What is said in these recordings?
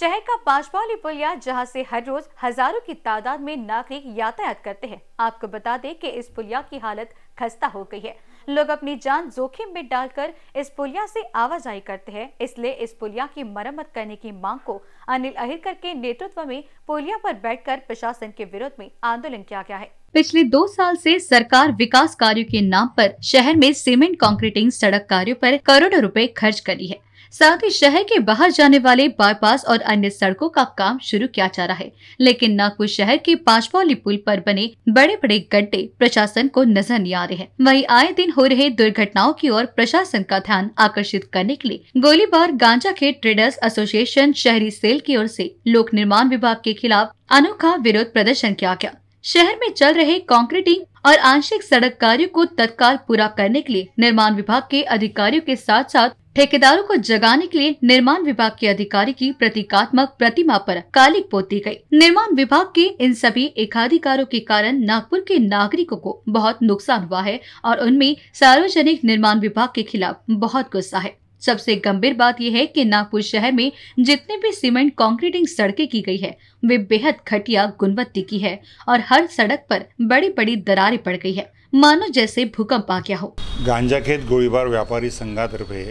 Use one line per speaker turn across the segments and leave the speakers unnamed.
शहर का पांचपाली पुलिया जहां से हर रोज हजारों की तादाद में नागरिक यातायात करते हैं आपको बता दें कि इस पुलिया की हालत खस्ता हो गई है लोग अपनी जान जोखिम में डालकर इस पुलिया से आवाजाही करते हैं इसलिए इस पुलिया की मरम्मत करने की मांग को अनिल अहिरकर के नेतृत्व में पुलिया पर बैठकर प्रशासन के विरोध में आंदोलन किया गया है पिछले दो साल से सरकार विकास कार्यों के नाम पर शहर में सीमेंट कंक्रीटिंग सड़क कार्यों पर करोड़ों रुपए खर्च करी है साथ ही शहर के बाहर जाने वाले बाईपास और अन्य सड़कों का काम शुरू किया जा रहा है लेकिन नागपुर शहर के पांचपौली पुल पर बने बड़े बड़े गड्ढे प्रशासन को नजर नहीं आ रहे हैं वही आए दिन हो रहे दुर्घटनाओं की ओर प्रशासन का ध्यान आकर्षित करने के लिए गोलीबार गांजा खेत ट्रेडर्स एसोसिएशन शहरी सेल की ओर से लोक निर्माण विभाग के खिलाफ अनोखा विरोध प्रदर्शन किया गया शहर में चल रहे कॉन्क्रीटिंग और आंशिक सड़क कार्यो को तत्काल पूरा करने के लिए निर्माण विभाग के अधिकारियों के साथ साथ ठेकेदारों को जगाने के लिए निर्माण विभाग के अधिकारी की प्रतीकात्मक प्रतिमा पर कालिक पोती गई। निर्माण विभाग के इन सभी एकाधिकारों के कारण नागपुर के नागरिकों को बहुत नुकसान हुआ है और उनमें सार्वजनिक निर्माण विभाग के खिलाफ बहुत गुस्सा है सबसे गंभीर बात यह है कि नागपुर शहर में जितने भी सीमेंट कंक्रीटिंग सड़कें की गई है वे बेहद घटिया गुणवत्ती की है और हर सड़क पर बड़ी बड़ी दरारें पड़ गई है मानो जैसे भूकंप आ गया हो
गांजा खेत गोलीबार व्यापारी संघातर्फे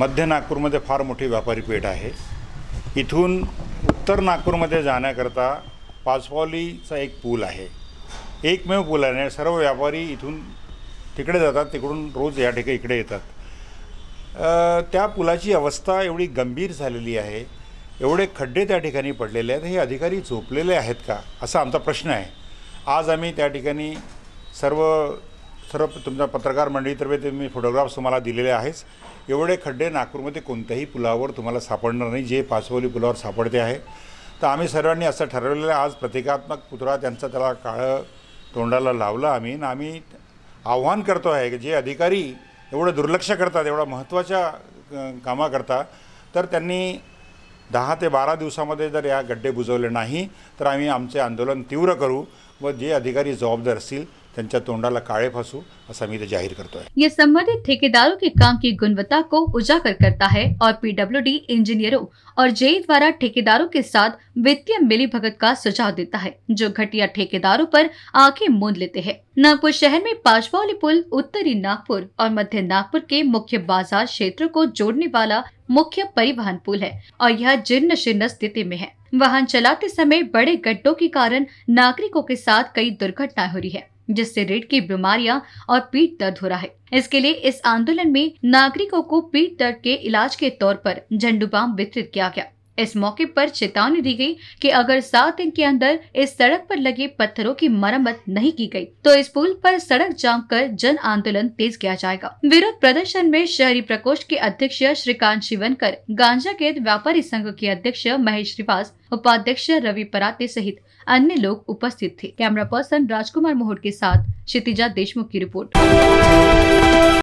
मध्य नागपूरमध्ये फार मोठी व्यापारी पेठ आहे इथून उत्तर नागपूरमध्ये जाण्याकरता पाचपावलीचा एक पूल आहे एकमेव पूल आहे सर्व व्यापारी इथून तिकडे जातात तिकडून रोज या ठिकाणी इकडे येतात त्या पुलाची अवस्था एवढी गंभीर झालेली आहे एवढे खड्डे त्या ठिकाणी पडलेले आहेत हे अधिकारी झोपलेले आहेत का असा आमचा प्रश्न आहे आज आम्ही त्या ठिकाणी सर्व सर्व तुमच्या पत्रकार मंडळीतर्फे ते मी फोटोग्राफ्स तुम्हाला दिलेले आहेच एवढे खड्डे नागपूरमध्ये कोणत्याही पुलावर तुम्हाला सापडणार नाही जे पाचवली पुलावर सापडते आहे तर आम्ही सर्वांनी असं ठरवलेलं आज प्रतिकात्मक पुतळा त्यांचा त्याला काळं तोंडाला लावलं आम्ही आणि आम्ही आव्हान करतो आहे की जे अधिकारी एवढं दुर्लक्ष करतात एवढ्या महत्त्वाच्या कामाकरता तर त्यांनी दहा ते बारा दिवसामध्ये जर या गड्डे बुजवले नाही तर आम्ही आमचे आंदोलन तीव्र करू व जे अधिकारी जबाबदार असतील ये
संबंधित ठेकेदारों के काम की गुणवत्ता को उजागर करता है और डी इंजीनियरों और जेई द्वारा ठेकेदारों के साथ वित्तीय मिली भगत का सुझाव देता है जो घटिया ठेकेदारों पर आंखें मूंद लेते हैं नागपुर शहर में पाशवाली पुल उत्तरी नागपुर और मध्य नागपुर के मुख्य बाजार क्षेत्र को जोड़ने वाला मुख्य परिवहन पुल है और यह जीर्ण शीर्ण स्थिति में है वाहन चलाते समय बड़े गड्ढों के कारण नागरिकों के साथ कई दुर्घटनाएं हो रही है जिससे रेड की बीमारियां और पीठ दर्द हो रहा है इसके लिए इस आंदोलन में नागरिकों को पीठ दर्द के इलाज के तौर पर झंडूबाम वितरित किया गया इस मौके पर चेतावनी दी गई कि अगर सात दिन के अंदर इस सड़क पर लगे पत्थरों की मरम्मत नहीं की गई, तो इस पुल पर सड़क जाम कर जन आंदोलन तेज किया जाएगा विरोध प्रदर्शन में शहरी प्रकोष्ठ के अध्यक्ष श्रीकांत शिवनकर गांजा के व्यापारी संघ के अध्यक्ष महेश श्रीवास उपाध्यक्ष रवि पराते सहित अन्य लोग उपस्थित थे कैमरा पर्सन राजकुमार मोहट के साथ क्षितिजा देशमुख की रिपोर्ट